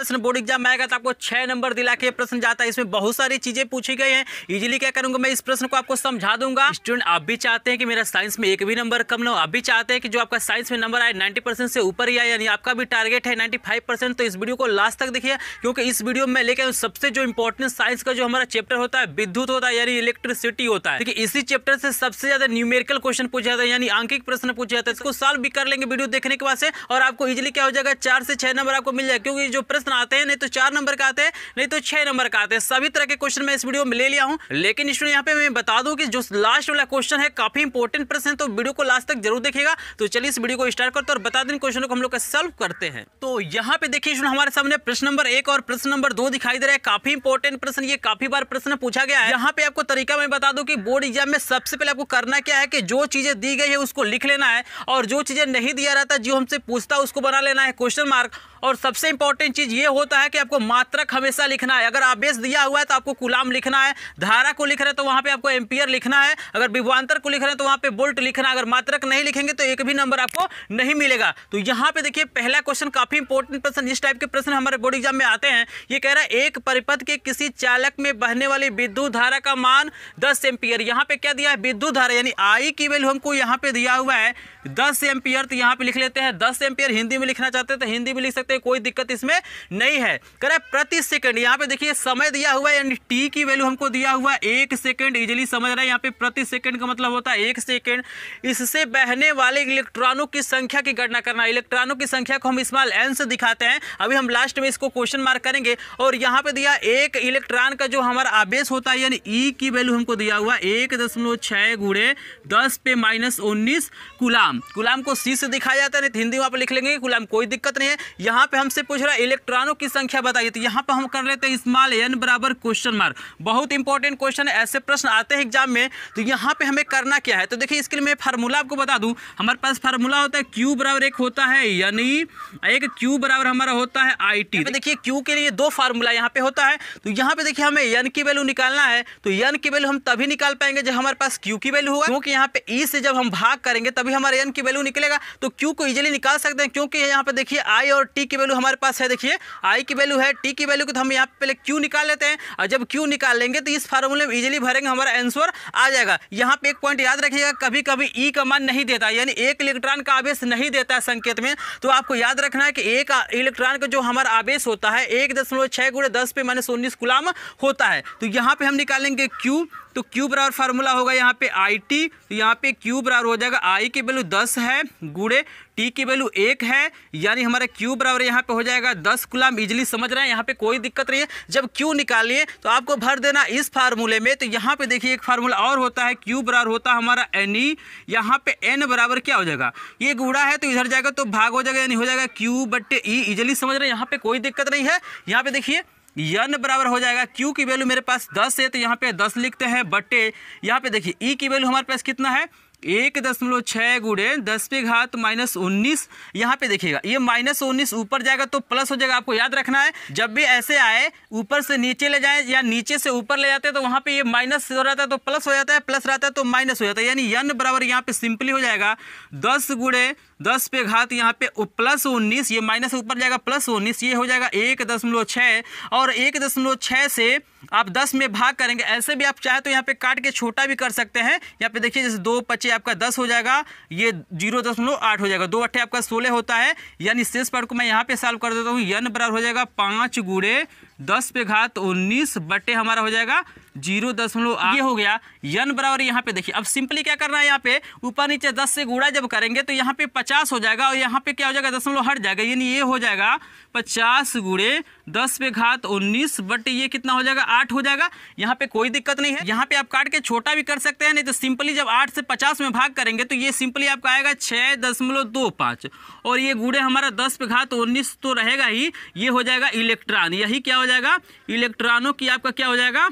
प्रश्न board exam आएगा तो आपको छह नंबर दिला के प्रश्न जाता है इसमें बहुत सारी चीज़ें पूछी गई हैं इजीली क्या करूंगा मैं इस प्रश्न को आपको समझा दूंगा स्टूडेंट आप भी चाहते हैं कि मेरा साइंस में एक भी नंबर कम ना हो आप भी चाहते हैं कि जो आपका साइंस में नंबर आए नाइन्टी से ऊपर ही आए यानी आपका भी टारगेट है नाइन्टी तो इस वीडियो को लास्ट तक देखिए क्योंकि इस वीडियो में लेकर आऊँ सबसे जो इंपॉर्टेंट साइंस का जो हमारा चैप्टर होता है विद्युत होता है यानी इलेक्ट्रिसिटी होता है इसी चैप्टर से सबसे ज़्यादा न्यूमेरिकल क्वेश्चन पूछा जाता है यानी आंकिक प्रश्न पूछा जाता है इसको सॉल्व भी कर लेंगे वीडियो देखने के बाद से और आपको इजिली क्या हो जाएगा चार से छह नंबर आपको मिल जाएगा क्योंकि जो प्रश्न क्वेश्चन आते हैं नहीं तो चार नंबर का आते हैं नहीं तो छह नंबर का आते हैं सभी तरह के क्वेश्चन मैं इस वीडियो में ले लिया हूँ लेकिन स्टूडेंट यहाँ पे मैं बता दूँ कि जो लास्ट वाला क्वेश्चन है काफ़ी इंपॉर्टेंट प्रश्न तो वीडियो को लास्ट तक जरूर देखेगा तो चलिए इस वीडियो को स्टार्ट करते और बता दें क्वेश्चन को हम लोग सोल्व करते हैं तो यहाँ पे देखिए स्टूडेंट हमारे सामने प्रश्न नंबर एक और प्रश्न नंबर दो दिखाई दे रहा है काफ़ी इंपॉर्टेंट प्रश्न ये काफ़ी बार प्रश्न पूछा गया है यहाँ पे आपको तरीका मैं बता दू की बोर्ड एग्जाम में सबसे पहले आपको करना क्या है कि जो चीज़ें दी गई है उसको लिख लेना है और जो चीज़ें नहीं दिया रहता जो हमसे पूछता उसको बना लेना है क्वेश्चन मार्क और सबसे इंपॉर्टेंट चीज़ ये होता है कि आपको मात्रक हमेशा लिखना है अगर आवेश दिया हुआ है तो आपको गुलाम लिखना है धारा को लिख रहे तो वहाँ पर आपको एम्पियर लिखना है अगर विवान्तर को लिख रहे हैं तो वहाँ पर बोल्ट लिखना अगर मात्रक नहीं लिखेंगे तो एक भी नंबर आपको नहीं मिलेगा तो यहाँ पर देखिए पहला क्वेश्चन काफ़ी इंपॉर्टेंट प्रश्न जिस टाइप के प्रश्न हमारे बोर्ड एग्जाम में आते हैं ये कह रहा है एक परिपथ के किसी चालक में बहने वाली विद्युत धारा का मान दस एम्पियर यहाँ पे क्या दिया है विद्युत धारा यानी आई की वैल्यू हमको यहाँ पे दिया हुआ है दस एम्पियर तो यहाँ पे लिख लेते हैं दस एम्पियर हिंदी में लिखना चाहते हैं तो हिंदी में लिख सकते हैं कोई दिक्कत इसमें नहीं है करे प्रति सेकंड यहाँ पे देखिए समय दिया हुआ है यानी टी की वैल्यू हमको दिया हुआ है एक सेकंड इजिली समझ रहे हैं यहाँ पे प्रति सेकंड का मतलब होता है एक सेकंड इससे बहने वाले इलेक्ट्रॉनों की संख्या की गणना करना इलेक्ट्रॉनों की संख्या को हम स्मॉल एन से दिखाते हैं अभी हम लास्ट में इसको क्वेश्चन मार्क करेंगे और यहाँ पे दिया एक इलेक्ट्रॉन का जो हमारा आवेश होता है यानी ई e की वैल्यू हमको दिया हुआ एक दशमलव छः गुड़े दस पे माइनस उन्नीस कुलाम कुलाम को सी से दिखाया जाता है तो हिंदी वहाँ पर लिख लेंगे कुलाम कोई दिक्कत नहीं है यहाँ पे हमसे पूछ रहा है इलेक्ट्रॉन इलेक्ट्रॉनों की संख्या बताइए तो यहाँ पर हम कर लेते हैं स्मॉल एन बराबर क्वेश्चन मार्क बहुत इंपॉर्टेंट क्वेश्चन है ऐसे प्रश्न आते हैं एग्जाम में तो यहाँ पे हमें करना क्या है तो देखिए इसके लिए मैं फार्मूला आपको बता दूँ हमारे पास फार्मूला होता है क्यू बराबर एक होता है यानी एक क्यू बराबर हमारा होता है आई टी देखिए क्यू के लिए दो फार्मूला यहाँ पे होता है तो यहाँ पे देखिए हमें एन की वैल्यू निकालना है तो एन की वैल्यू हम तभी निकाल पाएंगे जब हमारे पास क्यू की वैल्यू होगा क्योंकि यहाँ पे ई e से जब हम भाग करेंगे तभी हमारे एन की वैल्यू निकलेगा तो क्यू को इजिली निकाल सकते हैं क्योंकि यहाँ पे देखिए आई और टी की वैल्यू हमारे पास है देखिए आई की वैल्यू है टी की वैल्यू को तो हम यहाँ पे पहले क्यू निकाल लेते हैं और जब क्यू निकाल लेंगे तो इस फार्मूले में इजिली भरेंगे हमारा आंसर आ जाएगा यहाँ पे एक पॉइंट याद रखिएगा कभी कभी e ई का मान नहीं देता यानी एक इलेक्ट्रॉन का आवेश नहीं देता है संकेत में तो आपको याद रखना है कि एक इलेक्ट्रॉन का जो हमारा आवेश होता है एक दशमलव छः गुड़े दस पे माइनस उन्नीस गुलाम होता है तो यहाँ पर हम निकालेंगे क्यू तो क्यू बराबर फार्मूला होगा यहाँ पे आई टी तो यहाँ पे क्यू बराबर हो जाएगा आई की वैल्यू दस है गुड़े टी की वैल्यू एक है यानी हमारा क्यू बराबर यहाँ पे हो जाएगा दस गुलाम इजिली समझ रहे हैं यहाँ पे कोई दिक्कत नहीं है जब क्यू निकालिए तो आपको भर देना इस फार्मूले में तो यहाँ पे देखिए एक फार्मूला और होता है क्यू बराबर होता है हमारा एन ई e, यहाँ पे एन बराबर क्या हो जाएगा ये गुड़ा है तो इधर जाएगा तो भाग हो जाएगा यानी हो जाएगा क्यू बट ई इजिली समझ रहे हैं यहाँ पे कोई दिक्कत नहीं है यहाँ पे देखिए यन बराबर हो जाएगा क्यू की वैल्यू मेरे पास दस है तो यहाँ पे दस लिखते हैं बटे यहाँ पे देखिए ई e की वैल्यू हमारे पास कितना है एक दशमलव छः गुड़े दस पे घात माइनस उन्नीस यहाँ पे देखिएगा ये माइनस उन्नीस ऊपर जाएगा तो प्लस हो जाएगा आपको याद रखना है जब भी ऐसे आए ऊपर से नीचे ले जाए या नीचे से ऊपर ले जाते हैं तो वहाँ पे ये माइनस हो रहता है तो प्लस हो जाता है प्लस रहता है तो माइनस हो जाता है यानी यन बराबर यहाँ पे सिंपली हो जाएगा दस गुड़े दस पे घात यहाँ पे प्लस उन्नीस ये माइनस ऊपर जाएगा प्लस उन्नीस ये हो जाएगा एक दशमलव छः और एक दशमलव छः से आप दस में भाग करेंगे ऐसे भी आप चाहे तो यहाँ पे काट के छोटा भी कर सकते हैं यहाँ पे देखिए जैसे दो पच्चे आपका दस हो जाएगा ये जीरो दशमलव आठ हो जाएगा दो अट्ठे आपका सोलह होता है यानी शेष पद को मैं यहाँ पे सॉल्व कर देता हूँ यन बराबर हो जाएगा पाँच गुड़े दस पे घात उन्नीस बटे हमारा हो जाएगा जीरो दशमलव ये हो गया यन बराबर यहाँ पे देखिए अब सिंपली क्या करना है यहाँ पे ऊपर नीचे दस से गुड़ा जब करेंगे तो यहाँ पे पचास हो जाएगा और यहाँ पे क्या हो जाएगा दशमलव हट जाएगा यानी ये हो जाएगा पचास गुड़े दस पे घात उन्नीस बट ये कितना हो जाएगा आठ हो जाएगा यहाँ पे कोई दिक्कत नहीं है यहाँ पे आप काट के छोटा भी कर सकते हैं नहीं तो सिंपली जब आठ से पचास में भाग करेंगे तो ये सिंपली आपका आएगा छः दशमलव दो पाँच और ये गुड़े हमारा दस पे घात उन्नीस तो रहेगा ही ये हो जाएगा इलेक्ट्रॉन यही क्या हो जाएगा इलेक्ट्रॉनों की आपका क्या हो जाएगा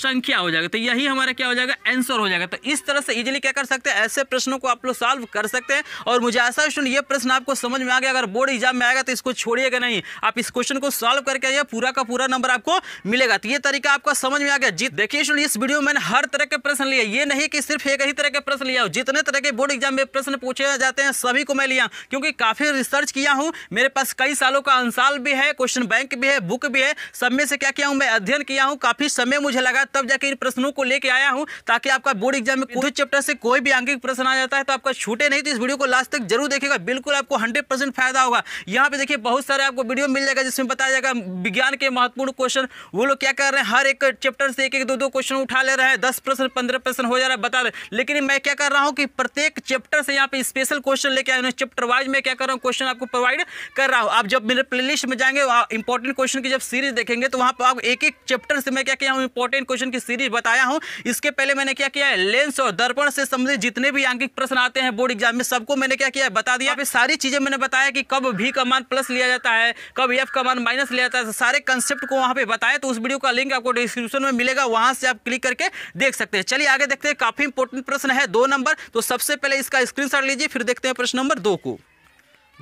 संख्या हो जाएगा तो यही हमारा क्या हो जाएगा आंसर हो जाएगा तो इस तरह से इजीली क्या कर सकते हैं ऐसे प्रश्नों को आप लोग सॉल्व कर सकते हैं और मुझे आशा है ये प्रश्न आपको समझ में आ गया अगर बोर्ड एग्जाम में आएगा तो इसको छोड़िएगा नहीं आप इस क्वेश्चन को सॉल्व करके आइए पूरा का पूरा नंबर आपको मिलेगा तो ये तरीका आपका समझ में आ गया जी देखिए इस वीडियो में हर तरह के प्रश्न लिया ये नहीं कि सिर्फ एक ही तरह के प्रश्न लिया हो जितने तरह के बोर्ड एग्जाम में प्रश्न पूछे जाते हैं सभी को मैं लिया क्योंकि काफ़ी रिसर्च किया हूँ मेरे पास कई सालों का अंसाल भी है क्वेश्चन बैंक भी है बुक भी है सब में से क्या किया हूँ मैं अध्ययन किया हूँ काफ़ी समय मुझे लगा होगा तब जाके इन प्रश्नों को लेके आया हूँ ताकि आपका बोर्ड एग्जाम में कोई चैप्टर से कोई भी आंकिक प्रश्न आ जाता है तो आपका छूटे नहीं तो इस वीडियो को लास्ट तक जरूर देखेगा बिल्कुल आपको हंड्रेड फायदा होगा यहाँ पे देखिए बहुत सारे आपको वीडियो मिल जाएगा जिसमें बताया जाएगा विज्ञान के महत्वपूर्ण क्वेश्चन वो लोग क्या कर रहे हैं हर एक चैप्टर से एक एक दो दो क्वेश्चन उठा ले रहे हैं दस प्रश्न पंद्रह प्रश्न हो जा रहा है बता रहे लेकिन मैं क्या कर रहा हूँ कि प्रत्येक चैप्टर से यहाँ पे स्पेशल क्वेश्चन लेके आया चैप्टर वाइज में क्या कर रहा हूँ क्वेश्चन आपको प्रोवाइड कर रहा हूँ आप जब मेरे प्ले में जाएंगे इंपॉर्टेंट क्वेश्चन की जब सीरीज देखेंगे तो वहाँ पर आप एक एक चैप्टर से मैं क्या किया हूँ इंपॉर्टेंट क्वेश्चन की सीरीज बताया हूं इसके पहले मैंने क्या किया है लेंस और दर्पण से संबंधित जितने भी आंकिक प्रश्न आते हैं बोर्ड एग्जाम में सबको मैंने क्या किया है बता दिया अभी सारी चीज़ें मैंने बताया कि कब भी का मान प्लस लिया जाता है कब एफ का मान माइनस लिया जाता है सारे कंसेप्ट को वहां पर बताया तो उस वीडियो का लिंक आपको डिस्क्रिप्शन में मिलेगा वहां से आप क्लिक करके देख सकते हैं चलिए आगे देखते हैं काफ़ी इंपोर्टेंट प्रश्न है दो नंबर तो सबसे पहले इसका स्क्रीनशॉट लीजिए फिर देखते हैं प्रश्न नंबर दो को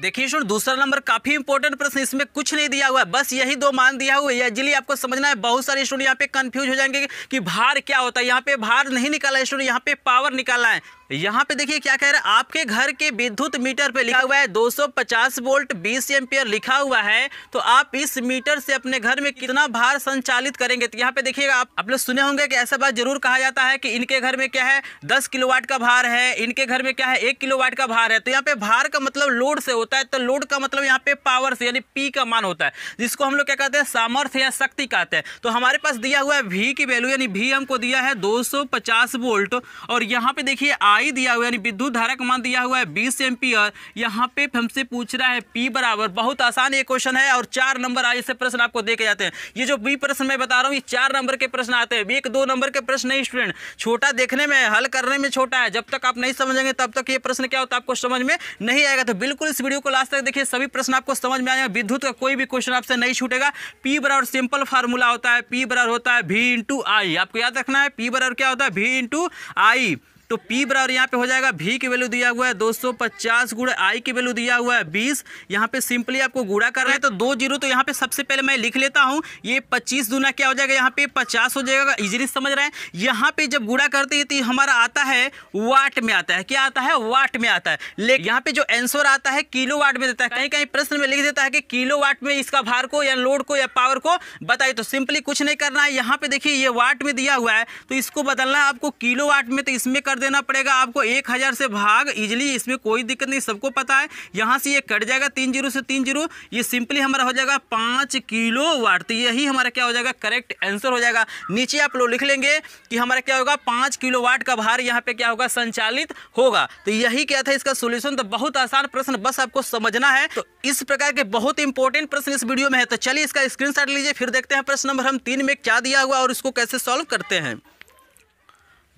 देखिए सुन दूसरा नंबर काफी इंपॉर्टेंट प्रश्न इसमें कुछ नहीं दिया हुआ है बस यही दो मान दिया हुआ है इजिली आपको समझना है बहुत सारे स्टूडेंट यहाँ पे कंफ्यूज हो जाएंगे कि भार क्या होता है यहाँ पे भार नहीं निकाला है स्टूडेंट यहाँ पे पावर निकाला है यहाँ पे देखिए क्या कह रहा है आपके घर के विद्युत मीटर पे लिखा हुआ है 250 वोल्ट 20 एम्पियर लिखा हुआ है तो आप इस मीटर से अपने घर में कितना भार संचालित करेंगे तो यहाँ पे देखिएगा आप आप लोग सुने होंगे कि ऐसा बात जरूर कहा जाता है कि इनके घर में क्या है 10 किलोवाट का भार है इनके घर में क्या है एक किलो का भार है तो यहाँ पे भार का मतलब लोड से होता होता है तो लोड का मतलब यहाँ पे पावर से यानी पी का मान होता है जिसको हम लोग क्या कहते हैं सामर्थ्य या शक्ति कहते हैं तो हमारे पास दिया हुआ है वी की वैल्यू यानी वी हमको दिया है 250 वोल्ट और यहाँ पे देखिए आई दिया हुआ यानी विद्युत धारा का मान दिया हुआ है बीस एम्पियर यहाँ पे हमसे पूछ रहा है पी बराबर बहुत आसान ये क्वेश्चन है और चार नंबर आज से प्रश्न आपको देखे जाते हैं ये जो बी प्रश्न मैं बता रहा हूँ ये चार नंबर के प्रश्न आते हैं एक दो नंबर के प्रश्न नहीं स्टूडेंट छोटा देखने में हल करने में छोटा है जब तक आप नहीं समझेंगे तब तक ये प्रश्न क्या होता है आपको समझ में नहीं आएगा तो बिल्कुल इस वीडियो वीडियो को लास्ट तक देखिए सभी प्रश्न आपको समझ में आ जाए विद्युत का कोई भी क्वेश्चन आपसे नहीं छूटेगा पी बराबर सिंपल फार्मूला होता है पी बराबर होता है भी इंटू आई आपको याद रखना है पी बराबर क्या होता है भी इंटू आई तो पी बराबर यहाँ पे हो जाएगा भी की वैल्यू दिया हुआ है दो सौ पचास गुड़ आई की वैल्यू दिया हुआ है बीस यहाँ पे सिंपली आपको गुड़ा कर रहे हैं तो दो जीरो तो यहाँ पे सबसे पहले मैं लिख लेता हूँ ये पच्चीस दूना क्या हो जाएगा यहाँ पे पचास हो जाएगा इजीली समझ रहे हैं यहाँ पे जब गुड़ा करते हैं तो हमारा आता है वाट में आता है क्या आता है वाट में आता है लेकिन यहाँ पे जो एंसर आता है किलो वाट में देता है कहीं कहीं प्रश्न में लिख देता है कि किलो वाट में इसका भार को या लोड को या पावर को बताइए तो सिंपली कुछ नहीं करना है यहाँ पे देखिए ये वाट में दिया हुआ है तो इसको बदलना है आपको किलो वाट में तो इसमें कर देना पड़ेगा आपको एक हज़ार से भाग इजिली इसमें कोई दिक्कत नहीं सबको पता है यहाँ से ये कट जाएगा तीन जीरो से तीन जीरो ये सिंपली हमारा हो जाएगा पाँच किलो वाट तो यही हमारा क्या हो जाएगा करेक्ट आंसर हो जाएगा नीचे आप लोग लिख लेंगे कि हमारा क्या होगा पाँच किलो वाट का भार यहाँ पे क्या होगा संचालित होगा तो यही क्या था इसका सोल्यूशन तो बहुत आसान प्रश्न बस आपको समझना है तो इस प्रकार के बहुत इंपॉर्टेंट प्रश्न इस वीडियो में है तो चलिए इसका स्क्रीन लीजिए फिर देखते हैं प्रश्न नंबर हम तीन में क्या दिया हुआ और इसको कैसे सॉल्व करते हैं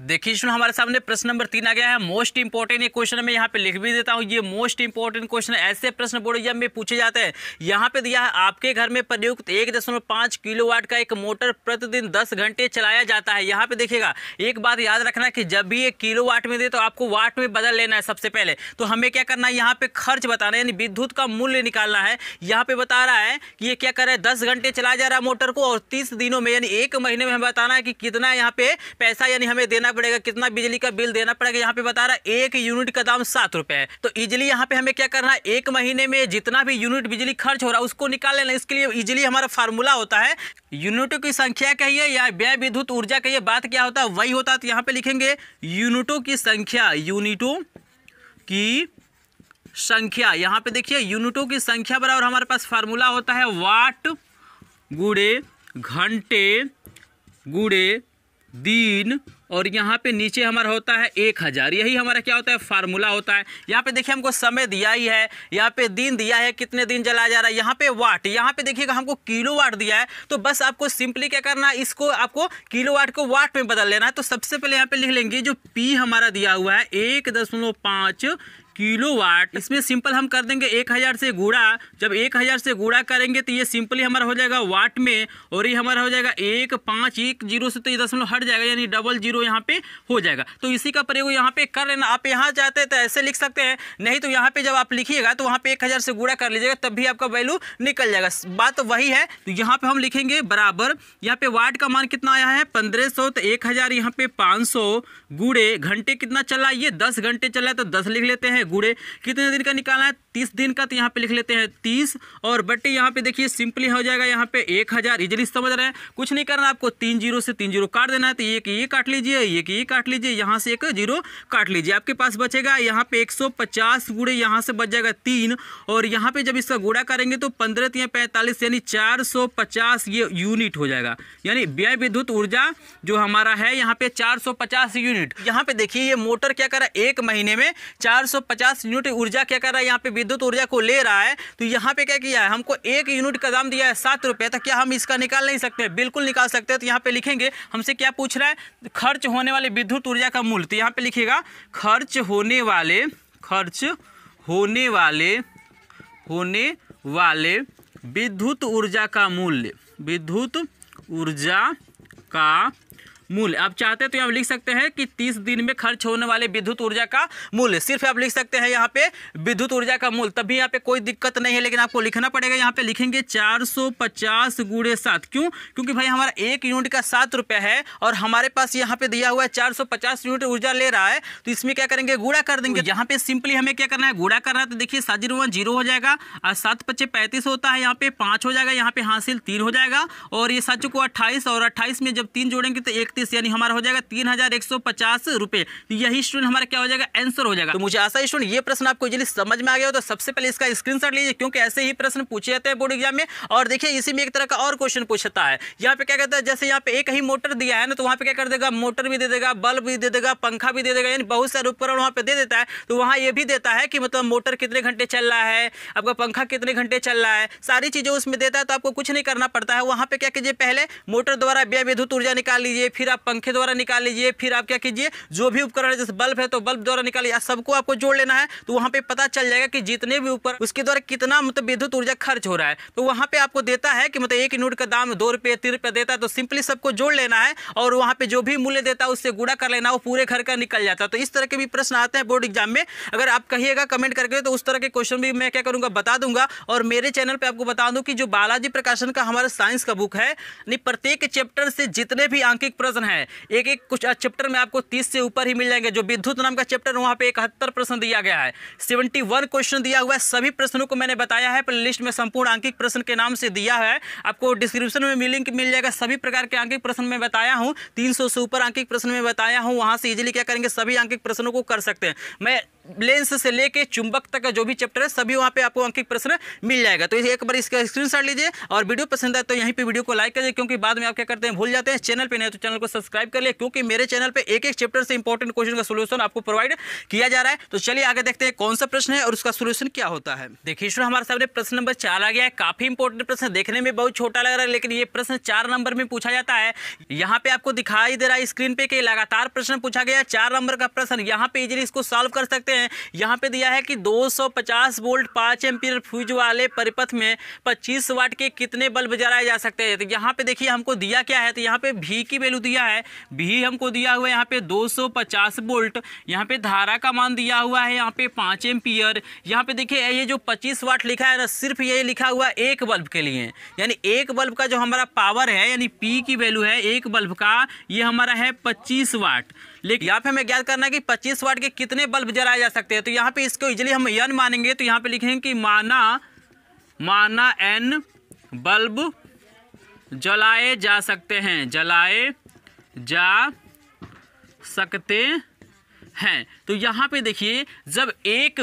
देखिए इसमें हमारे सामने प्रश्न नंबर तीन आ गया है मोस्ट इंपॉर्टेंट ये क्वेश्चन मैं यहाँ पे लिख भी देता हूँ ये मोस्ट इंपॉर्टेंट क्वेश्चन ऐसे प्रश्न बोर्ड एग्जाम में पूछे जाते हैं यहाँ पे दिया है आपके घर में प्रयुक्त एक दशमलव पाँच वाट का एक मोटर प्रतिदिन दस घंटे चलाया जाता है यहाँ पे देखिएगा एक बात याद रखना कि जब भी एक किलो वाट में दे तो आपको वाट में बदल लेना है सबसे पहले तो हमें क्या करना है यहाँ पे खर्च बताना है यानी विद्युत का मूल्य निकालना है यहाँ पे बता रहा है कि ये क्या कर रहा है दस घंटे चलाया जा रहा है मोटर को और तीस दिनों में यानी एक महीने में हमें बताना है कि कितना यहाँ पे पैसा यानी हमें देना देना पड़ेगा कितना बिजली का बिल देना पड़ेगा यहाँ पे बता रहा है एक यूनिट का दाम सात रुपए है तो इजिली यहाँ पे हमें क्या करना है एक महीने में जितना भी यूनिट बिजली खर्च हो रहा है उसको निकाल लेना इसके लिए इजिली हमारा फार्मूला होता है यूनिटों की संख्या कहिए या व्यय विद्युत ऊर्जा कहिए बात क्या होता है वही होता है तो यहाँ पे लिखेंगे यूनिटों की संख्या यूनिटों की संख्या यहाँ पे देखिए यूनिटों की संख्या बराबर हमारे पास फार्मूला होता है वाट गुड़े घंटे गुड़े दिन और यहाँ पे नीचे हमारा होता है एक हज़ार यही हमारा क्या होता है फार्मूला होता है यहाँ पे देखिए हमको समय दिया ही है यहाँ पे दिन दिया है कितने दिन जला जा रहा है यहाँ पे वाट यहाँ पे देखिएगा हमको किलो वाट दिया है तो बस आपको सिंपली क्या करना है इसको आपको किलो वाट को वाट में बदल लेना है तो सबसे पहले यहाँ पे लिख लेंगे जो पी हमारा दिया हुआ है एक पाँच किलोवाट इसमें सिंपल हम कर देंगे एक हज़ार से गुड़ा जब एक हज़ार से गुड़ा करेंगे तो ये सिंपली हमारा हो जाएगा वाट में और ये हमारा हो जाएगा एक पाँच एक जीरो से तो ये दशमलव हट जाएगा यानी डबल जीरो यहाँ पे हो जाएगा तो इसी का प्रयोग यहाँ पे कर लेना आप यहाँ चाहते हैं तो ऐसे लिख सकते हैं नहीं तो यहाँ पर जब आप लिखिएगा तो वहाँ पर एक हज़ार से गुड़ा कर लीजिएगा तब भी आपका वैल्यू निकल जाएगा बात तो वही है तो यहाँ पर हम लिखेंगे बराबर यहाँ पर वाट का मान कितना आया है पंद्रह सौ तो एक हज़ार यहाँ पे पाँच सौ घंटे कितना चला ये दस घंटे चला तो दस लिख लेते हैं है गुड़े कितने दिन का निकालना है तीस दिन का तो यहाँ पे लिख लेते हैं तीस और बट्टे यहाँ पे देखिए सिंपली हो जाएगा यहाँ पे एक हज़ार इजली समझ रहे हैं कुछ नहीं करना आपको तीन जीरो से तीन जीरो काट देना है तो एक ये काट लीजिए एक ये काट लीजिए यहाँ से एक जीरो काट लीजिए आपके पास बचेगा यहाँ पे एक सौ पचास गुड़े यहाँ से बच जाएगा तीन और यहाँ पे जब इसका गुड़ा करेंगे तो पंद्रह तीन पैंतालीस यानी चार सौ पचास ये यूनिट हो जाएगा यानी व्यय विद्युत ऊर्जा जो हमारा है यहाँ पे चार सौ पचास यूनिट यहाँ पे देखिए ये मोटर क्या कर रहा है एक महीने में चार सौ पचास यूनिट ऊर्जा क्या कर रहा है यहाँ पे विद्युत ऊर्जा को ले रहा है तो यहाँ पे क्या किया है हमको एक यूनिट का दाम दिया है सात रुपये तो क्या हम इसका निकाल नहीं सकते बिल्कुल निकाल सकते हैं तो यहाँ पे लिखेंगे हमसे क्या पूछ रहा है खर्च होने वाले विद्युत ऊर्जा का मूल्य तो यहाँ पे लिखेगा खर्च होने वाले खर्च होने वाले होने वाले विद्युत ऊर्जा का मूल्य विद्युत ऊर्जा का मूल्य आप चाहते हैं तो यहाँ लिख सकते हैं कि तीस दिन में खर्च होने वाले विद्युत ऊर्जा का मूल्य सिर्फ आप लिख सकते हैं यहाँ पे विद्युत ऊर्जा का मूल्य तभी यहाँ पे कोई दिक्कत नहीं है लेकिन आपको लिखना पड़ेगा यहाँ पे लिखेंगे चार सौ पचास गुड़े सात क्यों क्योंकि भाई हमारा एक यूनिट का सात रुपये है और हमारे पास यहाँ पे दिया हुआ है चार सौ पचास यूनिट ऊर्जा ले रहा है तो इसमें क्या करेंगे गुड़ा कर देंगे तो यहाँ पे सिंपली हमें क्या करना है गुड़ा करना है तो देखिए सात जीरो जीरो हो जाएगा और सात पच्चे पैंतीस होता है यहाँ पे पाँच हो जाएगा यहाँ पे हासिल तीन हो जाएगा और ये सात चुको अट्ठाईस और अट्ठाईस में जब तीन जोड़ेंगे तो इकतीस पैंतीस यानी हमारा हो जाएगा तीन हजार एक सौ पचास रुपये तो यही स्टूडेंट हमारा क्या हो जाएगा आंसर हो जाएगा तो मुझे आशा स्टूडेंट ये प्रश्न आपको जल्दी समझ में आ गया हो तो सबसे पहले इसका स्क्रीन लीजिए क्योंकि ऐसे ही प्रश्न पूछे जाते हैं बोर्ड एग्जाम में और देखिए इसी में एक तरह का और क्वेश्चन पूछता है यहाँ पे क्या कहता है जैसे यहाँ पे एक ही मोटर दिया है ना तो वहाँ पे क्या कर देगा मोटर भी दे देगा बल्ब भी दे देगा पंखा भी दे देगा यानी बहुत सारे उपकरण वहाँ पे दे देता है तो वहाँ ये भी देता है कि मतलब मोटर कितने घंटे चल रहा है आपका पंखा कितने घंटे चल रहा है सारी चीज़ें उसमें देता है तो आपको कुछ नहीं करना पड़ता है वहाँ पे क्या कीजिए पहले मोटर द्वारा व्यय विद्युत ऊर्जा निकाल लीजिए फिर आप पंखे द्वारा निकाल लीजिए फिर आप क्या कीजिए जो भी उपकरण है जैसे बल्ब है तो बल्ब द्वारा निकालिए सबको आपको जोड़ लेना है तो वहाँ पे पता चल जाएगा कि जितने भी ऊपर उसके द्वारा कितना मतलब विद्युत ऊर्जा खर्च हो रहा है तो वहाँ पे आपको देता है कि मतलब एक यूनिट का दाम दो रुपये तीन रुपये देता है तो सिंपली सबको जोड़ लेना है और वहाँ पे जो भी मूल्य देता है उससे गुड़ा कर लेना वो पूरे घर का निकल जाता है तो इस तरह के भी प्रश्न आते हैं बोर्ड एग्जाम में अगर आप कहिएगा कमेंट करके तो उस तरह के क्वेश्चन भी मैं क्या करूँगा बता दूंगा और मेरे चैनल पर आपको बता दूँ कि जो बालाजी प्रकाशन का हमारा साइंस का बुक है प्रत्येक चैप्टर से जितने भी आंकिक प्रश्न प्रश्न है एक एक कुछ चैप्टर में आपको तीस से ऊपर ही मिल जाएंगे जो विद्युत नाम का चैप्टर वहाँ पे इकहत्तर प्रश्न दिया गया है सेवेंटी वन क्वेश्चन दिया हुआ है सभी प्रश्नों को मैंने बताया है पर लिस्ट में संपूर्ण आंकिक प्रश्न के नाम से दिया है आपको डिस्क्रिप्शन में लिंक मिल जाएगा सभी प्रकार के आंकिक प्रश्न में बताया हूँ तीन से ऊपर आंकिक प्रश्न में बताया हूँ वहाँ से इजिली क्या करेंगे सभी आंकिक प्रश्नों को कर सकते हैं मैं लेंस से लेके चुंबक तक का जो भी चैप्टर है सभी वहाँ पे आपको अंकित प्रश्न मिल जाएगा तो एक बार इसका स्क्रीनशॉट लीजिए और वीडियो पसंद आए तो यहीं पे वीडियो को लाइक करिए क्योंकि बाद में आप क्या करते हैं भूल जाते हैं चैनल पे नहीं तो चैनल को सब्सक्राइब कर लिया क्योंकि मेरे चैनल पर एक एक चैप्टर से इंपॉर्टेंट क्वेश्चन का सोल्यूशन आपको प्रोवाइड किया जा रहा है तो चलिए आगे देखते हैं कौन सा प्रश्न है और उसका सोल्यूशन क्या होता है देखिए इसमें हमारे सामने प्रश्न नंबर चार आ गया है काफी इंपॉर्टेंट प्रश्न देखने में बहुत छोटा लग रहा है लेकिन ये प्रश्न चार नंबर में पूछा जाता है यहाँ पे आपको दिखाई दे रहा है स्क्रीन पे लगातार प्रश्न पूछा गया चार नंबर का प्रश्न यहाँ पे इजिली इसको सॉल्व कर सकते हैं यहाँ पे दिया है कि 250 वोल्ट पांच एम्पियर फ्यूज वाले परिपथ में पच्चीस वाट के कितने बल्ब जलाए जा सकते हैं तो यहाँ पे देखिए हमको दिया क्या है तो यहाँ पे भी की वैल्यू दिया है भी हमको दिया हुआ है यहाँ पे 250 वोल्ट यहाँ पे धारा का मान दिया हुआ है यहाँ पे पाँच एम्पियर यहाँ पे देखिए ये जो 25 वाट लिखा है ना सिर्फ ये लिखा हुआ एक बल्ब के लिए यानी एक बल्ब का जो हमारा पावर है यानी पी की वैल्यू है एक बल्ब का ये हमारा है पच्चीस वाट लेकिन यहाँ पे हमें ज्ञात करना है कि पच्चीस वाट के कितने बल्ब जलाए जा सकते हैं तो यहाँ पे इसको इजिली हम यन मानेंगे तो यहाँ पे लिखेंगे कि माना माना एन बल्ब जलाए जा सकते हैं जलाए जा सकते हैं तो यहाँ पे देखिए जब एक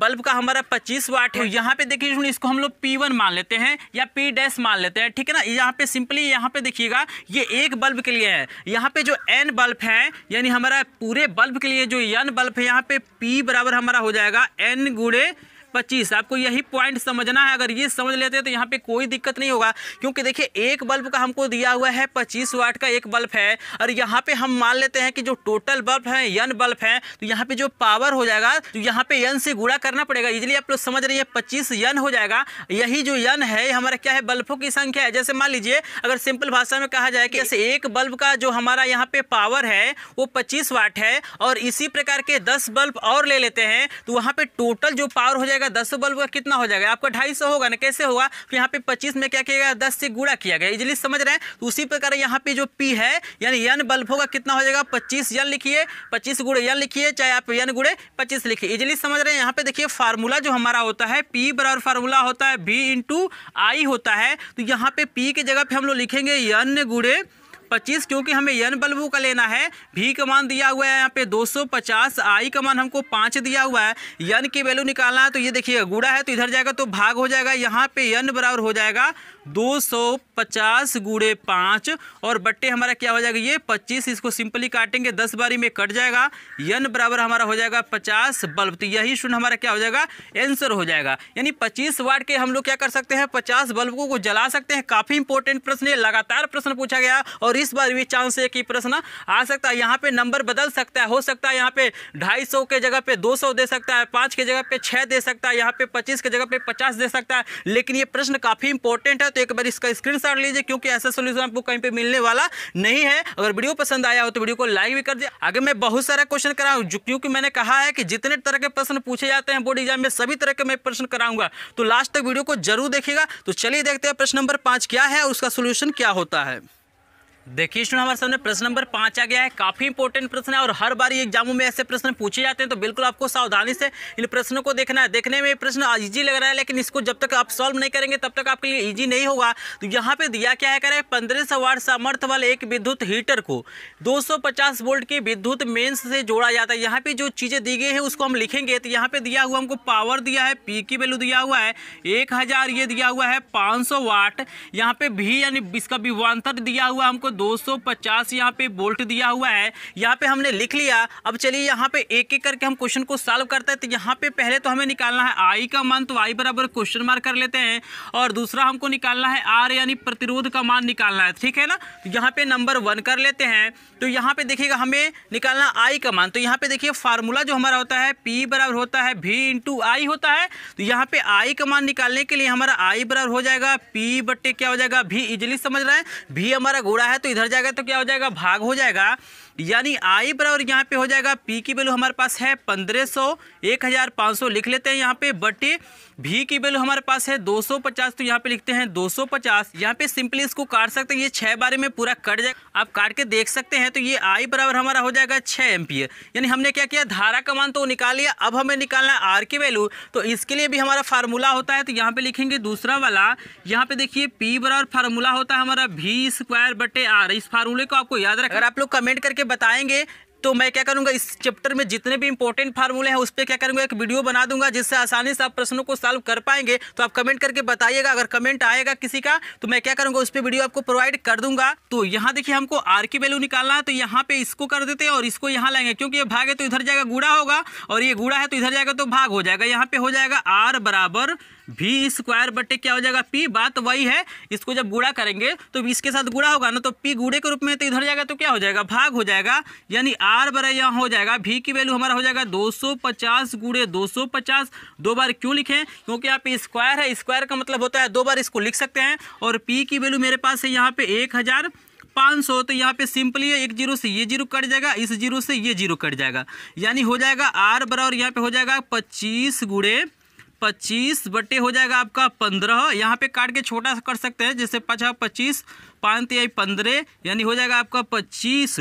बल्ब का हमारा 25 वाट है यहाँ पे देखिए इसको हम लोग P1 मान लेते हैं या P डैश मान लेते हैं ठीक है ना यहाँ पे सिंपली यहाँ पे देखिएगा ये एक बल्ब के लिए है यहाँ पे जो N बल्ब है यानी हमारा पूरे बल्ब के लिए जो N बल्ब है यहाँ पे P बराबर हमारा हो जाएगा एन गुड़े पच्चीस आपको यही पॉइंट समझना है अगर ये समझ लेते हैं तो यहाँ पे कोई दिक्कत नहीं होगा क्योंकि देखिए एक बल्ब का हमको दिया हुआ है पच्चीस वाट का एक बल्ब है और यहाँ पे हम मान लेते हैं कि जो टोटल बल्ब है यन बल्ब है तो यहाँ पे जो पावर हो जाएगा तो यहाँ पे यन से गुड़ा करना पड़ेगा इजिली आप लोग समझ रही है पच्चीस यन हो जाएगा यही जो यन है हमारा क्या है बल्बों की संख्या है जैसे मान लीजिए अगर सिंपल भाषा में कहा जाए कि जैसे एक बल्ब का जो हमारा यहाँ पे पावर है वो पच्चीस वाट है और इसी प्रकार के दस बल्ब और ले लेते हैं तो वहाँ पे टोटल जो पावर हो जाएगा जाएगा दस बल्ब का कितना हो जाएगा आपका ढाई सौ होगा ना कैसे होगा तो यहाँ पे पच्चीस में क्या किया गया दस से गुड़ा किया गया इजिली समझ रहे हैं तो उसी प्रकार यहाँ पे जो पी है यानी यन बल्ब होगा कितना हो जाएगा पच्चीस यन लिखिए पच्चीस गुड़े यन लिखिए चाहे आप यन गुड़े पच्चीस लिखिए इजिली समझ रहे हैं यहाँ पे देखिए फार्मूला जो हमारा होता है पी बराबर फार्मूला होता है बी इंटू आई होता है तो यहाँ पे पी की जगह पे हम लोग लिखेंगे यन गुड़े पच्चीस क्योंकि हमें यन बल्बू का लेना है भी का मान दिया हुआ है यहाँ पे 250 आई का मान हमको पाँच दिया हुआ है यन की वैल्यू निकालना है तो ये देखिए गुड़ा है तो इधर जाएगा तो भाग हो जाएगा यहाँ पे यन बराबर हो जाएगा 250 सौ पचास गुड़े पाँच और बट्टे हमारा क्या हो जाएगा ये 25 इसको सिंपली काटेंगे 10 बारी में कट जाएगा यन बराबर हमारा हो जाएगा 50 बल्ब तो यही शून्य हमारा क्या हो जाएगा आंसर हो जाएगा यानी 25 वाट के हम लोग क्या कर सकते हैं 50 बल्बों को जला सकते हैं काफ़ी इंपॉर्टेंट प्रश्न है लगातार प्रश्न पूछा गया और इस बार भी चांस है कि प्रश्न आ सकता है यहाँ पे नंबर बदल सकता है हो सकता है यहाँ पे ढाई सौ के जगह पे दो सौ दे सकता है पाँच के जगह पे छः दे सकता है यहाँ पे पच्चीस के जगह पे पचास दे सकता है लेकिन ये प्रश्न काफ़ी इंपॉर्टेंट है तो एक बार इसका स्क्रीन लीजिए क्योंकि ऐसा सोल्यूशन आपको कहीं पर मिलने वाला नहीं है अगर वीडियो पसंद आया हो तो वीडियो को लाइक भी कर दिया आगे मैं बहुत सारा क्वेश्चन कराऊँ क्योंकि मैंने कहा है कि जितने तरह के प्रश्न पूछे जाते हैं बोर्ड एग्जाम में सभी तरह के मैं प्रश्न कराऊंगा तो लास्ट तक वीडियो को जरूर देखिएगा तो चलिए देखते हैं प्रश्न नंबर पाँच क्या है और उसका सोल्यूशन क्या होता है देखिए स्टूडेंट हमारे सामने प्रश्न नंबर पाँच आ गया है काफ़ी इंपॉर्टेंट प्रश्न है और हर बार ये एग्जामों में ऐसे प्रश्न पूछे जाते हैं तो बिल्कुल आपको सावधानी से इन प्रश्नों को देखना है देखने में प्रश्न ईजी लग रहा है लेकिन इसको जब तक आप सॉल्व नहीं करेंगे तब तक आपके लिए ईजी नहीं होगा तो यहाँ पे दिया क्या है करें पंद्रह सौ वाट सामर्थ्य वाले एक विद्युत हीटर को दो वोल्ट के विद्युत मेन्स से जोड़ा जाता है यहाँ पर जो चीज़ें दी गई हैं उसको हम लिखेंगे तो यहाँ पर दिया हुआ हमको पावर दिया है पी की वैल्यू दिया हुआ है एक ये दिया हुआ है पाँच वाट यहाँ पे भी यानी इसका विवान्तर दिया हुआ हमको 250 यहाँ पे बोल्ट दिया हुआ है यहाँ पे हमने लिख लिया अब चलिए यहाँ पे एक एक करके हम क्वेश्चन को सॉल्व करते हैं तो यहाँ पे पहले तो हमें निकालना है आई का मान तो आई बराबर क्वेश्चन मार्क कर लेते हैं और दूसरा हमको निकालना है आर यानी प्रतिरोध का मान निकालना है ठीक है ना तो यहाँ पे नंबर वन कर लेते हैं तो यहाँ पे देखिएगा हमें निकालना आई का मान तो यहाँ पे देखिए फार्मूला जो हमारा होता है पी बराबर होता है भी इंटू आई होता है तो यहाँ पे आई का मान निकालने के लिए हमारा आई बराबर हो जाएगा पी बट्टे क्या हो जाएगा भी इजिली समझ रहे हैं भी हमारा घोड़ा है तो इधर जाएगा तो क्या हो जाएगा भाग हो जाएगा यानी आई बराबर यहाँ पे हो जाएगा पी की वैल्यू हमारे पास है पंद्रह सौ एक हज़ार पाँच सौ लिख लेते हैं यहाँ पे बटे भी की वैल्यू हमारे पास है 250 तो यहाँ पे लिखते हैं 250 यहाँ पे सिंपली इसको काट सकते हैं ये छह बारे में पूरा कट जाएगा आप काट के देख सकते हैं तो ये आई बराबर हमारा हो जाएगा छह एम्पियर यानी हमने क्या किया धारा का मान तो निकाल लिया अब हमें निकालना है आर की वैल्यू तो इसके लिए भी हमारा फार्मूला होता है तो यहाँ पे लिखेंगे दूसरा वाला यहाँ पे देखिए पी बराबर फार्मूला होता है हमारा भी स्क्वायर बटे आर इस फार्मूले को आपको याद रख अगर आप लोग कमेंट करके बताएंगे तो मैं क्या करूँगा इस चैप्टर में जितने भी इंपॉर्टेंट फार्मूले हैं उस पर क्या करूँगा एक वीडियो बना दूंगा जिससे आसानी से आप प्रश्नों को सॉल्व कर पाएंगे तो आप कमेंट करके बताइएगा अगर कमेंट आएगा किसी का तो मैं क्या करूँगा उस पर वीडियो आपको प्रोवाइड कर दूंगा तो यहाँ देखिए हमको आर की वैल्यू निकालना है तो यहाँ पे इसको कर देते हैं और इसको यहाँ लाएंगे क्योंकि ये भाग है तो इधर जाएगा गुड़ा होगा और ये गुड़ा है तो इधर जाएगा तो भाग हो जाएगा यहाँ पे हो जाएगा आर बराबर वी स्क्वायर बटे क्या हो जाएगा पी बात वही है इसको जब गुड़ा करेंगे तो इसके साथ गुड़ा होगा ना तो पी गुड़े के रूप में तो इधर जाएगा तो क्या हो जाएगा भाग हो जाएगा यानी आर बराय यहाँ हो जाएगा भी की वैल्यू हमारा हो जाएगा दो सौ पचास गुड़े दो सौ पचास दो बार क्यों लिखें क्योंकि यहाँ स्क्वायर है स्क्वायर का मतलब होता है दो बार इसको लिख सकते हैं और पी की वैल्यू मेरे पास है यहाँ पे एक हज़ार पाँच सौ तो यहाँ पे सिंपली एक जीरो से ये जीरो कट जाएगा इस जीरो से ये जीरो कट जाएगा यानी हो जाएगा आर बराबर यहाँ पे हो जाएगा पच्चीस गुड़े पच्चीस बटे हो जाएगा आपका पंद्रह यहाँ पे काट के छोटा सा कर सकते हैं जैसे पचास पच्चीस पाँच तिहाई पंद्रह यानी हो जाएगा आपका पच्चीस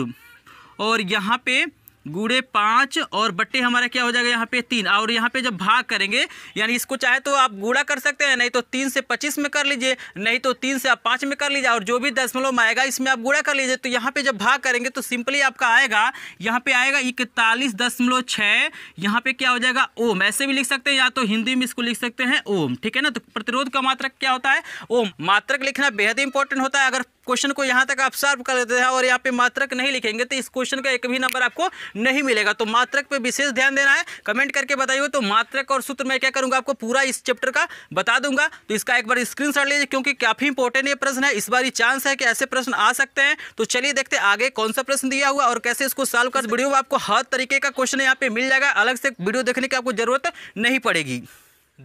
और यहाँ पे गुड़े पाँच और बट्टे हमारा क्या हो जाएगा यहाँ पे तीन और यहाँ पे जब भाग करेंगे यानी इसको चाहे तो आप गुड़ा कर सकते हैं नहीं तो तीन से पच्चीस में कर लीजिए नहीं तो तीन से आप पाँच में कर लीजिए और जो भी दसमलव में आएगा इसमें आप गुड़ा कर लीजिए तो यहाँ पे जब भाग करेंगे तो सिंपली आपका आएगा यहाँ पे आएगा इकतालीस दशमलव छः यहाँ पे क्या हो जाएगा ओम ऐसे भी लिख सकते हैं या तो हिंदी में इसको लिख सकते हैं ओम ठीक है ना तो प्रतिरोध का मात्रक क्या होता है ओम मात्रक लिखना बेहद इंपॉर्टेंट होता है अगर क्वेश्चन को यहाँ तक आप सार्व कर देते हैं और यहाँ पे मात्रक नहीं लिखेंगे तो इस क्वेश्चन का एक भी नंबर आपको नहीं मिलेगा तो मात्रक पे विशेष ध्यान देना है कमेंट करके बताइए तो मात्रक और सूत्र मैं क्या करूँगा आपको पूरा इस चैप्टर का बता दूंगा तो इसका एक बार स्क्रीन लीजिए क्योंकि काफ़ी इंपॉर्टेंट ये प्रश्न है इस बार ये चांस है कि ऐसे प्रश्न आ सकते हैं तो चलिए देखते आगे कौन सा प्रश्न दिया हुआ और कैसे इसको सॉल्व कर वीडियो में आपको हर तरीके का क्वेश्चन यहाँ पे मिल जाएगा अलग से वीडियो देखने की आपको जरूरत नहीं पड़ेगी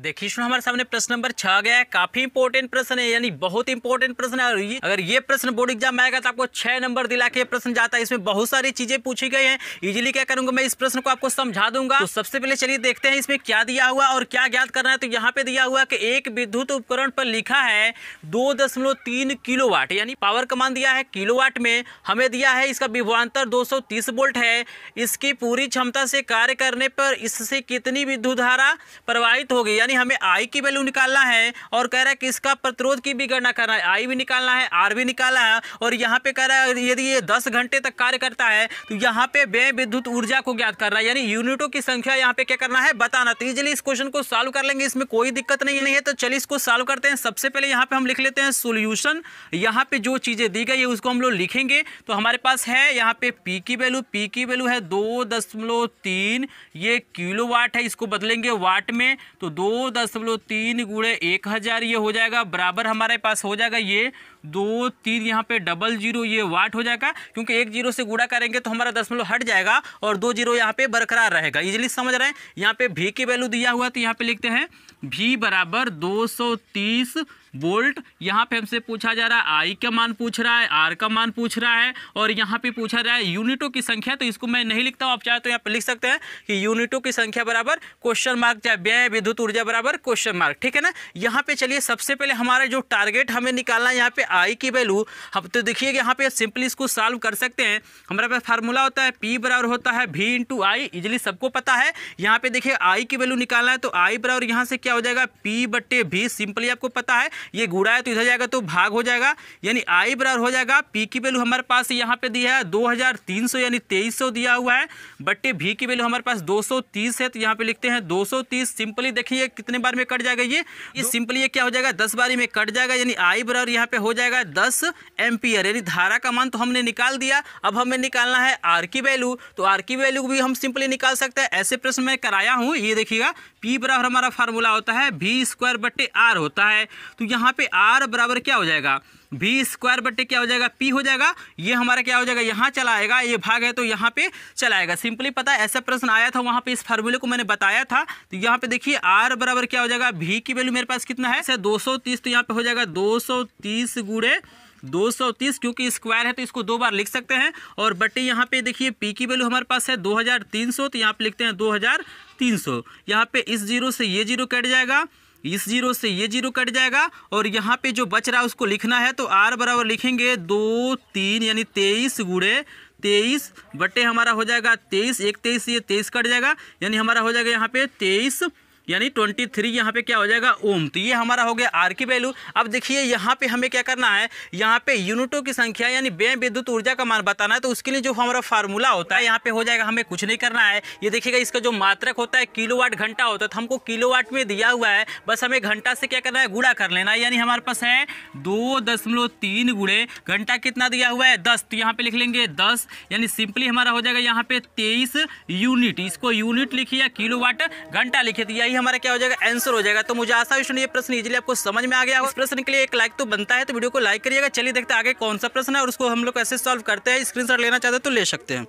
देखिए इसमें हमारे सामने प्रश्न नंबर छह गया है काफी इंपोर्टेंट प्रश्न है यानी बहुत इंपोर्टेंट प्रश्न है और ये अगर ये प्रश्न बोर्ड एग्जाम आएगा तो आपको छह नंबर दिला के प्रश्न जाता है इसमें बहुत सारी चीजें पूछी गई हैं इजीली क्या करूंगा मैं इस प्रश्न को आपको समझा दूंगा तो सबसे पहले चलिए देखते हैं इसमें क्या दिया हुआ और क्या ज्ञात करना है तो यहाँ पे दिया हुआ कि एक विद्युत उपकरण पर लिखा है दो दशमलव तीन किलो वाट यानी पावर कमान दिया है किलो वाट में हमें दिया है इसका विभवान्तर दो सौ तीस वोल्ट है इसकी पूरी क्षमता से कार्य करने पर इससे कितनी विद्युत धारा प्रवाहित होगी यानी हमें आई की वैल्यू निकालना है और कह रहा है कि इसका प्रतिरोध की भी गणना करना है आई भी निकालना है आर भी निकालना है और यहाँ पे कह रहा है यदि ये दस घंटे तक कार्य करता है तो यहाँ पे व्यय विद्युत ऊर्जा को ज्ञात करना है यानी यूनिटों की संख्या यहाँ पे क्या करना है बताना तो इस क्वेश्चन को सॉल्व कर लेंगे इसमें कोई दिक्कत नहीं है तो चलिए इसको सॉल्व करते हैं सबसे पहले यहाँ पे हम लिख लेते हैं सोल्यूशन यहाँ पे जो चीज़ें दी गई है उसको हम लोग लिखेंगे तो हमारे पास है यहाँ पे पी की वैल्यू पी की वैल्यू है दो दशमलव तीन ये किलो वाट है इसको बदलेंगे वाट में तो दो दशमलव तीन गुड़े एक हज़ार ये हो जाएगा बराबर हमारे पास हो जाएगा ये दो तीन यहाँ पे डबल जीरो ये वाट हो जाएगा क्योंकि एक जीरो से गुड़ा करेंगे तो हमारा दशमलव हट जाएगा और दो जीरो यहाँ पे बरकरार रहेगा इजिली समझ रहे हैं यहाँ पे भी की वैल्यू दिया हुआ तो यहाँ पे लिखते हैं भी बराबर 230 वोल्ट यहाँ पे हमसे पूछा जा रहा है आई का मान पूछ रहा है आर का मान पूछ रहा है और यहाँ पे पूछा जा रहा है यूनिटों की संख्या तो इसको मैं नहीं लिखता हूँ आप चाहे तो यहाँ पे लिख सकते हैं कि यूनिटों की संख्या बराबर क्वेश्चन मार्क चाहे व्यय विद्युत ऊर्जा बराबर क्वेश्चन मार्क ठीक है ना यहाँ पे चलिए सबसे पहले हमारा जो टारगेट हमें निकालना है यहाँ पे आई की वैल्यू हम तो देखिए यहाँ पे सिंपली इसको सॉल्व कर सकते हैं हमारे पास फार्मूला होता है पी बराबर होता है भी इंटू आई इजिली सबको पता है यहाँ पे देखिए आई की वैल्यू निकालना है तो आई बराबर यहाँ से क्या क्या हो जाएगा पी बट्टे भी सिंपली आपको पता है ये गुड़ा है तो इधर जाएगा तो भाग हो जाएगा यानी आई बराबर हो जाएगा पी की वैल्यू हमारे पास यहाँ पे दिया है दो यानी तेईस दिया हुआ है बट्टे भी की वैल्यू हमारे पास दो है तो यहाँ पे लिखते हैं दो सिंपली देखिए कितने बार में कट जाएगा ये ये सिंपली ये क्या हो जाएगा दस बारी में कट जाएगा यानी आई बराबर यहाँ पे हो जाएगा दस एम्पियर यानी धारा का मान तो हमने निकाल दिया अब हमें निकालना है आर की वैल्यू तो आर की वैल्यू भी हम सिंपली निकाल सकते हैं ऐसे प्रश्न में कराया हूँ ये देखिएगा पी बराबर हमारा फार्मूला होता है वी स्क्वायर बट्टे आर होता है तो यहाँ पे आर बराबर क्या हो जाएगा वी स्क्वायर बट्टे क्या हो जाएगा पी हो जाएगा ये हमारा क्या हो जाएगा यहाँ चला आएगा ये भाग है तो यहाँ पे चला आएगा सिंपली पता है ऐसा प्रश्न आया था वहाँ पे इस फार्मूले को मैंने बताया था तो यहाँ पे देखिए आर बराबर क्या हो जाएगा वी की वैल्यू मेरे पास कितना है दो सौ तीस तो यहाँ पे हो जाएगा दो सौ तीस गुड़े 230 क्योंकि स्क्वायर है तो इसको दो बार लिख सकते हैं और बटे यहाँ पे देखिए पी की वैल्यू हमारे पास है 2300 तो यहाँ पे लिखते हैं 2300 यहाँ पे इस जीरो से ये जीरो कट जाएगा इस जीरो से ये जीरो कट जाएगा और यहाँ पे जो बच रहा है उसको लिखना है तो आर बराबर लिखेंगे दो तीन यानी तेईस गुड़े तेईस बटे हमारा हो जाएगा तेईस एक तेईस ये तेईस कट जाएगा यानी हमारा हो जाएगा यहाँ पे तेईस यानी ट्वेंटी थ्री यहाँ पर क्या हो जाएगा ओम तो ये हमारा हो गया आर की वैल्यू अब देखिए यहाँ पे हमें क्या करना है यहाँ पे यूनिटों की संख्या यानी व्यय विद्युत ऊर्जा का मान बताना है तो उसके लिए जो हमारा फार्मूला होता है यहाँ पे हो जाएगा हमें कुछ नहीं करना है ये देखिएगा इसका जो मात्रक होता है किलो घंटा होता है तो हमको किलो में दिया हुआ है बस हमें घंटा से क्या करना है गुड़ा कर लेना है यानी हमारे पास है दो दशमलव तीन गुड़े घंटा कितना दिया हुआ है दस तो यहाँ पे लिख लेंगे दस यानी सिंपली हमारा हो जाएगा यहाँ पे तेईस यूनिट इसको यूनिट लिखिए या किलो घंटा लिखे तो यही ही हमारा क्या हो जाएगा आंसर हो जाएगा तो मुझे आशा है ये प्रश्न इजिली आपको समझ में आ गया इस प्रश्न के लिए एक लाइक तो बनता है तो वीडियो को लाइक करिएगा चलिए देखते आगे कौन सा प्रश्न है और उसको हम लोग कैसे सॉल्व करते हैं स्क्रीन लेना चाहते हैं तो ले सकते हैं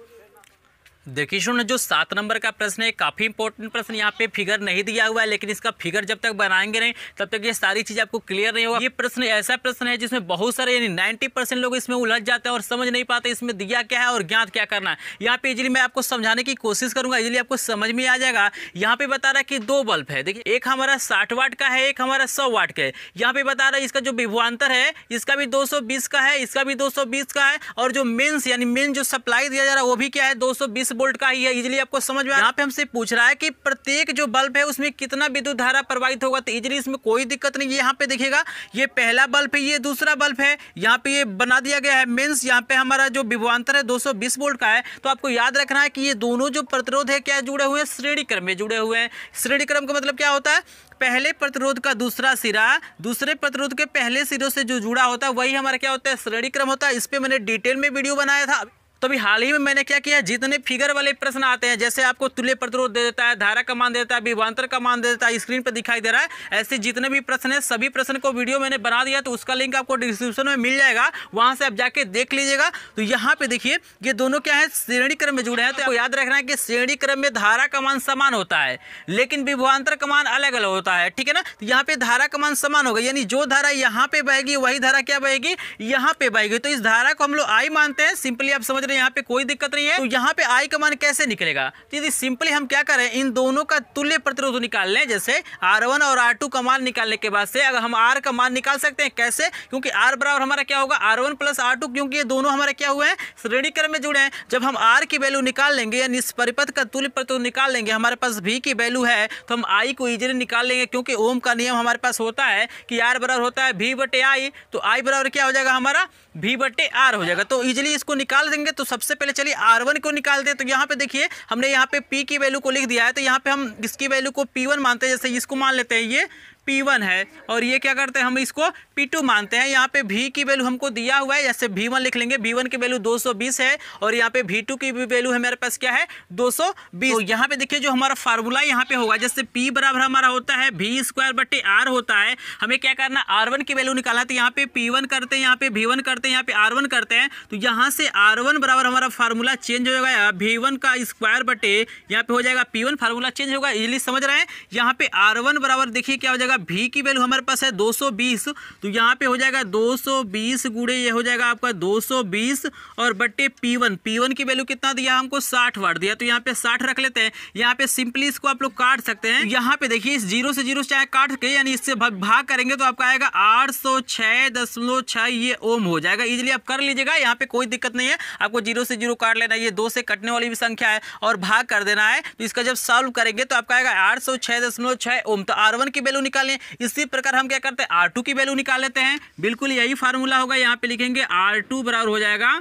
देखिए सुन जो सात नंबर का प्रश्न है काफ़ी इंपॉर्टेंट प्रश्न यहाँ पे फिगर नहीं दिया हुआ है लेकिन इसका फिगर जब तक बनाएंगे नहीं तब तक ये सारी चीज़ आपको क्लियर नहीं होगा ये प्रश्न ऐसा प्रश्न है जिसमें बहुत सारे यानी नाइन्टी परसेंट लोग इसमें उलझ जाते हैं और समझ नहीं पाते इसमें दिया क्या है और ज्ञात क्या करना है यहाँ पे इजिली मैं आपको समझाने की कोशिश करूँगा इजिली आपको समझ में आ जाएगा यहाँ पे बता रहा है कि दो बल्ब है देखिए एक हमारा साठ वाट का है एक हमारा सौ वाट का है यहाँ पे बता रहा है इसका जो विभवान्तर है इसका भी दो का है इसका भी दो का है और जो मेन्स यानी मेन जो सप्लाई दिया जा रहा है वो भी क्या है दो वोल्ट का ही है इजिली आपको समझ में यहाँ पे हमसे पूछ रहा है कि प्रत्येक जो बल्ब है उसमें कितना विद्युत धारा प्रवाहित होगा तो इजिली इसमें कोई दिक्कत नहीं यहाँ पे देखेगा ये पहला बल्ब है ये दूसरा बल्ब है यहाँ पे ये बना दिया गया है मीन्स यहाँ पे हमारा जो विभवान्तर है दो वोल्ट का है तो आपको याद रखना है कि ये दोनों जो प्रतिरोध है क्या जुड़े हुए हैं श्रेणी क्रम में जुड़े हुए हैं श्रेणी क्रम का मतलब क्या होता है पहले प्रतिरोध का दूसरा सिरा दूसरे प्रतिरोध के पहले सिरों से जो जुड़ा होता है वही हमारा क्या होता है श्रेणी क्रम होता है इस पर मैंने डिटेल में वीडियो बनाया था तो अभी हाल ही में मैंने क्या किया जितने फिगर वाले प्रश्न आते हैं जैसे आपको तुल्य प्रतिरोध दे देता है धारा का मान दे देता है विभांतर का मान दे देता है स्क्रीन पर दिखाई दे रहा है ऐसे जितने भी प्रश्न है सभी प्रश्न को वीडियो मैंने बना दिया तो उसका लिंक आपको डिस्क्रिप्शन में मिल जाएगा वहां से आप जाके देख लीजिएगा तो यहाँ पे देखिए ये दोनों क्या है श्रेणी क्रम में जुड़े हैं तो आपको याद रखना है कि श्रेणी क्रम में धारा का मान समान होता है लेकिन विभवान्तर का मान अलग अलग होता है ठीक है ना तो यहाँ पे धारा का मान समान होगा यानी जो धारा यहाँ पे बहेगी वही धारा क्या बहेगी यहाँ पे बहेगी तो इस धारा को हम लोग आई मानते हैं सिंपली आप समझ रहे रहे हैं यहाँ पे कोई दिक्कत नहीं है तो यहाँ पे आई का मान कैसे निकलेगा तो यदि सिंपली हम क्या करें इन दोनों का तुल्य प्रतिरोध निकाल लें जैसे आर वन और आर टू का मान निकालने के बाद से अगर हम आर का मान निकाल सकते हैं कैसे क्योंकि आर बराबर हमारा क्या होगा R one plus R two क्योंकि ये दोनों हमारे क्या हुए हैं श्रेणी क्रम में जुड़े हैं जब हम आर की वैल्यू निकाल लेंगे या निष्परिपथ का तुल्य प्रतिरोध निकाल लेंगे हमारे पास भी की वैल्यू है तो हम आई को इजिली निकाल लेंगे क्योंकि ओम का नियम हमारे पास होता है कि आर बराबर होता है भी बटे आई तो आई बराबर क्या हो जाएगा हमारा भी बटे आर हो जाएगा तो इजिली इसको निकाल देंगे तो सबसे पहले चलिए आर वन को निकालते हैं तो यहाँ पे देखिए हमने यहाँ पे पी की वैल्यू को लिख दिया है तो यहाँ पे हम इसकी वैल्यू को पी वन मानते हैं जैसे इसको मान लेते हैं ये P1 है और ये क्या करते हैं हम इसको P2 मानते हैं यहाँ पे V की वैल्यू हमको दिया हुआ है जैसे V1 लिख लेंगे V1 की वैल्यू 220 है और यहाँ पे V2 की वैल्यू है मेरे पास क्या है 220 तो यहाँ पे देखिए जो हमारा फार्मूला यहाँ पे होगा जैसे P बराबर हमारा होता है वी स्क्वायर बट्टे आर होता है हमें क्या करना आर वन की वैल्यू निकालना तो यहाँ पे पी वन करते हैं यहाँ पे वी वन करते हैं यहाँ पे आर वन करते हैं तो यहाँ से आर वन बराबर हमारा फार्मूला चेंज हो जाएगा वी वन का स्क्वायर बटे यहाँ पे हो जाएगा पी वन फार्मूला चेंज होगा इजिली समझ रहे हैं यहाँ पे आर वन बराबर देखिए क्या हो जाएगा होगा भी की वैल्यू हमारे पास है 220 तो यहाँ पे हो जाएगा 220 सौ बीस गुड़े ये हो जाएगा आपका 220 और बट्टे P1 P1 की वैल्यू कितना दिया हमको 60 वाट दिया तो यहाँ पे 60 रख लेते हैं यहाँ पे सिंपली इसको आप लोग काट सकते हैं यहाँ पे देखिए इस जीरो से जीरो चाहे काट के यानी इससे भाग करेंगे तो आपका आएगा आठ ये ओम हो जाएगा इजिली आप कर लीजिएगा यहाँ पे कोई दिक्कत नहीं है आपको जीरो से जीरो काट लेना ये दो से कटने वाली भी संख्या है और भाग कर देना है तो इसका जब सॉल्व करेंगे तो आपका आएगा आठ ओम तो आर की वैल्यू निकाल निकालें इसी प्रकार हम क्या करते हैं आर की वैल्यू निकाल लेते हैं बिल्कुल यही फार्मूला होगा यहाँ पे लिखेंगे आर बराबर हो जाएगा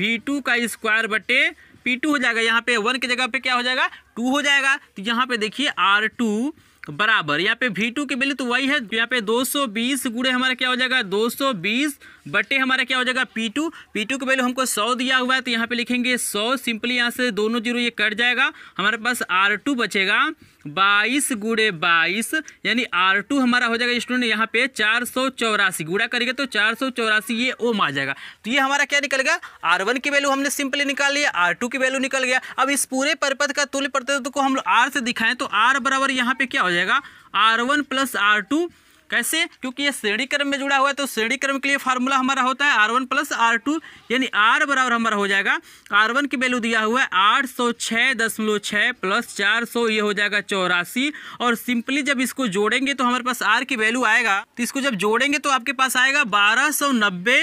वी का स्क्वायर बटे पी टू हो जाएगा यहाँ पे वन की जगह पे क्या हो जाएगा टू हो जाएगा तो यहाँ पे देखिए आर टू बराबर यहाँ पे वी टू की वैल्यू तो वही है यहाँ पे 220 सौ बीस गुड़े हमारा क्या हो जाएगा 220 बटे हमारा क्या हो जाएगा पी टू पी टू की वैल्यू हमको 100 दिया हुआ है तो यहाँ पे लिखेंगे 100 सिंपली यहाँ से दोनों जीरो ये कट जाएगा हमारे पास आर टू बचेगा बाईस गुड़े बाईस यानी आर टू हमारा हो जाएगा स्टूडेंट यहाँ पे चार सौ चौरासी गुड़ा करेगा तो चार सौ चौरासी ये ओम आ जाएगा तो ये हमारा क्या निकल गया आर वन की वैल्यू हमने सिंपली निकाल लिया आर टू की वैल्यू निकल गया अब इस पूरे परपथ का तुल्य प्रतिरोध को हम आर से दिखाएं तो आर बराबर यहाँ पे क्या हो जाएगा R one plus R two कैसे क्योंकि ये श्रेणी क्रम में जुड़ा हुआ है तो श्रेणी क्रम के लिए फार्मूला हमारा होता है R one plus R two यानी आर बराबर हमारा हो जाएगा आर वन की वैल्यू दिया हुआ है आठ सौ छः दशमलव छः प्लस चार सौ ये हो जाएगा चौरासी और सिंपली जब इसको जोड़ेंगे तो हमारे पास आर की वैल्यू आएगा तो इसको जब जोड़ेंगे तो आपके पास आएगा बारह सौ नब्बे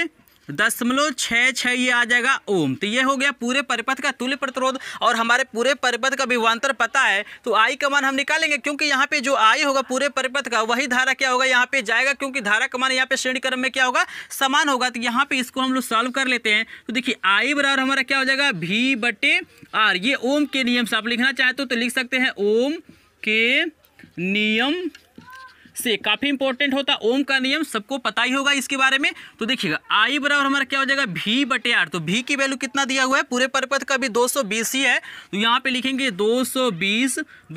दशमलव छः छः ये आ जाएगा ओम तो ये हो गया पूरे परिपथ का तुल्य प्रतिरोध और हमारे पूरे परिपथ का विवांतर पता है तो आई का मान हम निकालेंगे क्योंकि यहाँ पे जो आई होगा पूरे परिपथ का वही धारा क्या होगा यहाँ पे जाएगा क्योंकि धारा का मान यहाँ पे श्रेणी क्रम में क्या होगा समान होगा तो यहाँ पे इसको हम लोग सॉल्व कर लेते हैं तो देखिए आई बराबर हमारा क्या हो जाएगा भी बटे आर ये ओम के नियम से आप लिखना चाहते हो तो लिख सकते हैं ओम के नियम से काफ़ी इंपॉर्टेंट होता है ओम का नियम सबको पता ही होगा इसके बारे में तो देखिएगा आई बराबर हमारा क्या हो जाएगा भी बटे आर तो भी की वैल्यू कितना दिया हुआ है पूरे परिपथ का भी दो ही है तो यहाँ पे लिखेंगे दो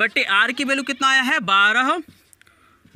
बटे आर की वैल्यू कितना आया है बारह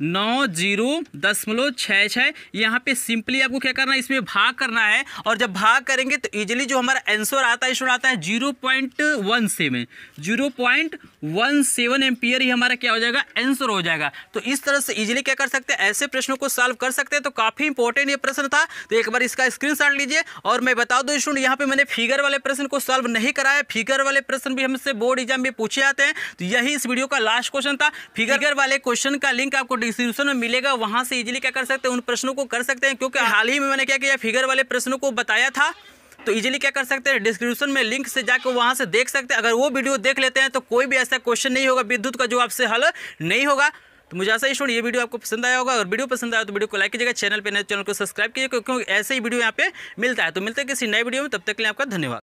नौ जीरो दशमलव छः छः यहाँ पे सिंपली आपको क्या करना है इसमें भाग करना है और जब भाग करेंगे तो इजीली जो हमारा आंसर आता है स्टूडेंट आता है zero point one seven zero point one seven ampere ही हमारा क्या हो जाएगा आंसर हो जाएगा तो इस तरह से इजीली क्या कर सकते हैं ऐसे प्रश्नों को सॉल्व कर सकते हैं तो काफ़ी इंपॉर्टेंट ये प्रश्न था तो एक बार इसका स्क्रीन लीजिए और मैं बता दूँ स्टूडेंट यहाँ पर मैंने फिगर वाले प्रश्न को सॉल्व नहीं कराया फिगर वाले प्रश्न भी हमसे बोर्ड एग्जाम में पूछे आते हैं तो यही इस वीडियो का लास्ट क्वेश्चन था फिगर वाले क्वेश्चन का लिंक आपको डिस्क्रिप्शन में मिलेगा वहाँ से इजीली क्या कर सकते हैं उन प्रश्नों को कर सकते हैं क्योंकि हाँ। हाल ही में मैंने क्या किया फिगर वाले प्रश्नों को बताया था तो इजीली क्या कर सकते हैं डिस्क्रिप्शन में लिंक से जाकर वहाँ से देख सकते हैं अगर वो वीडियो देख लेते हैं तो कोई भी ऐसा क्वेश्चन नहीं होगा विद्युत का जो आपसे हल नहीं होगा तो मुझे ऐसा ही ये वीडियो आपको पसंद आया होगा अगर वीडियो पसंद आया तो वीडियो को लाइक कीजिएगा चैनल पर नए चैनल को सब्सक्राइब कीजिएगा क्योंकि ऐसे ही वीडियो यहाँ पे मिलता है तो मिलते हैं किसी नए वीडियो में तब तक के लिए आपका धन्यवाद